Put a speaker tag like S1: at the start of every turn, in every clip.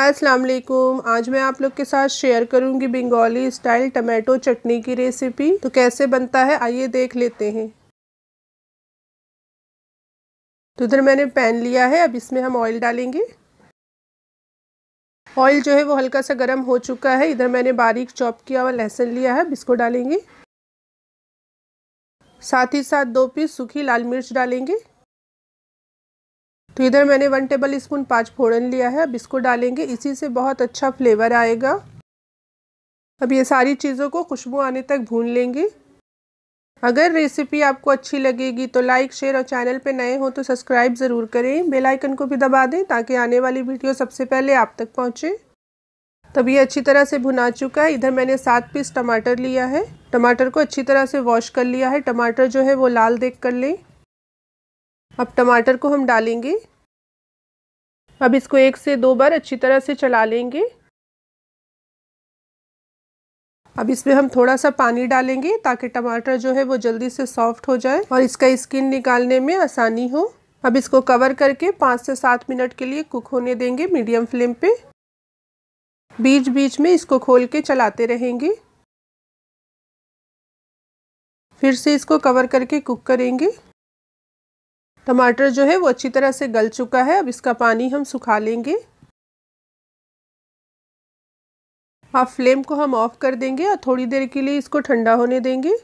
S1: अस्सलाम वालेकुम आज मैं आप लोग के साथ शेयर करूंगी बंगाली स्टाइल टमाटो चटनी
S2: की रेसिपी तो कैसे बनता है आइए देख लेते हैं तो इधर मैंने पैन लिया है अब इसमें हम ऑयल डालेंगे
S1: ऑयल जो है वो हल्का सा गर्म हो चुका है इधर मैंने बारीक चॉप किया हुआ लहसुन लिया है अब इसको डालेंगे साथ ही साथ दो पीस सूखी लाल मिर्च डालेंगे तो इधर मैंने वन टेबल स्पून पाँच फोड़न लिया है अब इसको डालेंगे इसी से बहुत अच्छा फ्लेवर आएगा अब ये सारी चीज़ों को खुशबू आने तक भून लेंगे अगर रेसिपी आपको अच्छी लगेगी तो लाइक शेयर और चैनल पे नए हो तो सब्सक्राइब ज़रूर करें बेल आइकन को भी दबा दें ताकि आने वाली वीडियो सबसे पहले आप तक पहुंचे। तब ये अच्छी तरह से भुना चुका है इधर मैंने सात पीस टमाटर लिया है टमाटर को अच्छी तरह से वॉश कर लिया है टमाटर जो है वो लाल देख कर लें
S2: अब टमाटर को हम डालेंगे अब इसको एक से दो बार अच्छी तरह से चला लेंगे अब इसमें हम थोड़ा सा
S1: पानी डालेंगे ताकि टमाटर जो है वो जल्दी से सॉफ्ट हो जाए और इसका स्किन निकालने में आसानी हो अब इसको कवर करके पाँच से सात मिनट के लिए कुक होने देंगे मीडियम फ्लेम पे
S2: बीच बीच में इसको खोल के चलाते रहेंगे फिर से इसको कवर करके कुक करेंगे
S1: टमाटर जो है वो अच्छी तरह से गल चुका है अब इसका पानी हम सुखा लेंगे अब फ्लेम को हम ऑफ़ कर देंगे और थोड़ी देर के लिए इसको ठंडा होने देंगे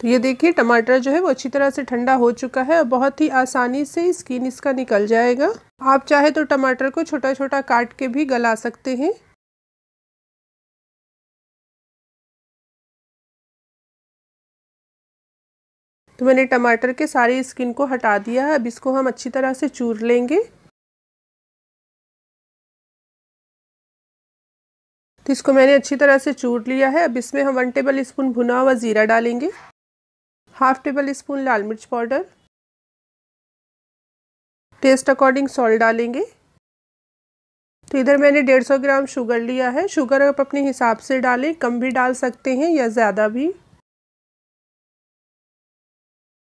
S1: तो ये देखिए टमाटर जो है वो अच्छी तरह से ठंडा हो चुका है और बहुत ही
S2: आसानी से स्किन इसका निकल जाएगा आप चाहे तो टमाटर को छोटा छोटा काट के भी गला
S3: सकते हैं तो मैंने टमाटर के सारे स्किन को हटा दिया
S2: है अब इसको हम अच्छी तरह से चूर लेंगे तो इसको मैंने अच्छी तरह से चूर लिया है अब इसमें हम वन टेबल स्पून भुना हुआ ज़ीरा डालेंगे हाफ टेबल स्पून लाल मिर्च पाउडर टेस्ट अकॉर्डिंग सॉल्ट डालेंगे तो इधर मैंने
S1: डेढ़ सौ ग्राम शुगर लिया है शुगर आप अपने हिसाब से डालें कम भी डाल सकते हैं या ज़्यादा भी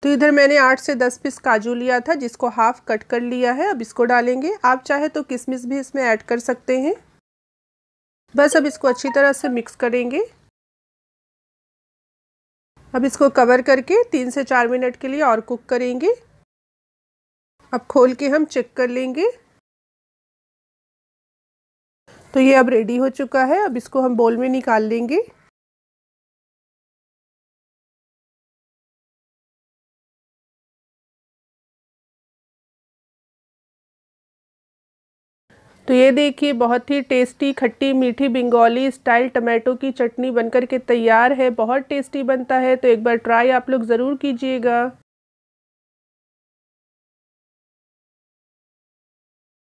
S1: तो इधर मैंने आठ से दस पीस काजू लिया था जिसको हाफ कट कर लिया है अब इसको डालेंगे आप चाहे तो किशमिश भी इसमें ऐड कर सकते हैं
S2: बस अब इसको अच्छी तरह से मिक्स करेंगे अब इसको कवर करके तीन से चार मिनट के लिए और कुक करेंगे अब खोल के हम चेक कर लेंगे
S3: तो ये अब रेडी हो चुका है अब इसको हम बोल में निकाल लेंगे तो ये देखिए बहुत
S1: ही टेस्टी खट्टी मीठी बंगाली स्टाइल टमाटो की चटनी बनकर के तैयार है बहुत
S3: टेस्टी बनता है तो एक बार ट्राई आप लोग ज़रूर कीजिएगा